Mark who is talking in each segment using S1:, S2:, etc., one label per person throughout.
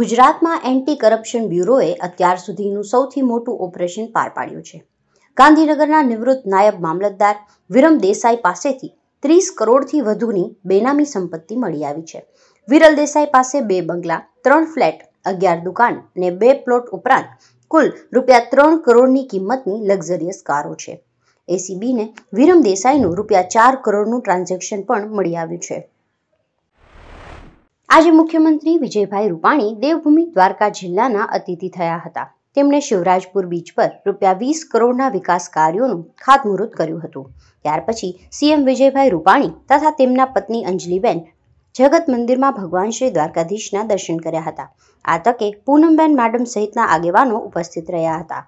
S1: ગુજરાતમાં anti corruption બ્યુરોએ અત્યાર સુધીનું સૌથી મોટું ઓપરેશન પાર પાડ્યું છે ગાંધીનગરના નિવૃત્ત નાયબ મામલતદાર વિરમ દેસાઈ પાસેથી ત્રીસ કરોડથી વધુની બેનામી સંપત્તિ મળી આવી છે વિરલ દેસાઈ પાસે બે બંગલા ત્રણ ફ્લેટ અગિયાર દુકાન અને બે પ્લોટ ઉપરાંત કુલ રૂપિયા ત્રણ કરોડની કિંમતની લક્ઝરિયસ કારો છે એસીબીને વિરમ દેસાઈનું રૂપિયા ચાર કરોડનું ટ્રાન્ઝેક્શન પણ મળી આવ્યું છે આજે મુખ્યમંત્રી વિજયભાઈ રૂપાણી દેવભૂમિ દ્વારકા જિલ્લાના અતિથિ થયા હતા તેમણે શિવરાજપુર બીચ પર રૂપિયા વીસ કરોડના વિકાસ કાર્યોનું ખાતમુહૂર્ત કર્યું હતું ત્યાર પછી સીએમ વિજયભાઈ રૂપાણી તથા તેમના પત્ની અંજલિબેન જગત મંદિરમાં ભગવાન શ્રી દ્વારકાધીશના દર્શન કર્યા હતા આ તકે પૂનમબેન માડમ સહિતના આગેવાનો ઉપસ્થિત રહ્યા હતા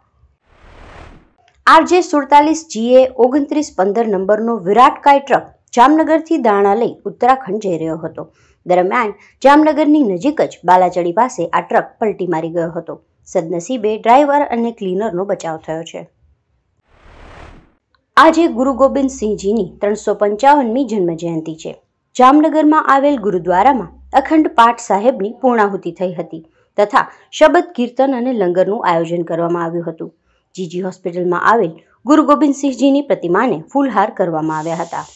S1: આરજે સુડતાલીસ જીએ ઓગણત્રીસ પંદર નંબરનો વિરાટ કાય ટ્રક જામનગરથી દાણા લઈ ઉત્તરાખંડ જઈ રહ્યો હતો દરમિયાન જામનગરની નજીક જ બાલાચડી પાસે આ ટ્રક પલટી મારી ગયો હતો સદનસીબે ડ્રાઈવર અને ક્લીનરનો બચાવ થયો છે આજે ગુરુ ગોવિંદસિંહજીની ત્રણસો પંચાવનમી જન્મજયંતિ છે જામનગરમાં આવેલ ગુરુદ્વારામાં અખંડ પાઠ સાહેબની પૂર્ણાહુતિ થઈ હતી તથા શબદ કીર્તન અને લંગરનું આયોજન કરવામાં આવ્યું હતું જીજી હોસ્પિટલમાં આવેલ ગુરુ ગોવિંદસિંહજીની પ્રતિમાને ફૂલહાર કરવામાં આવ્યા હતા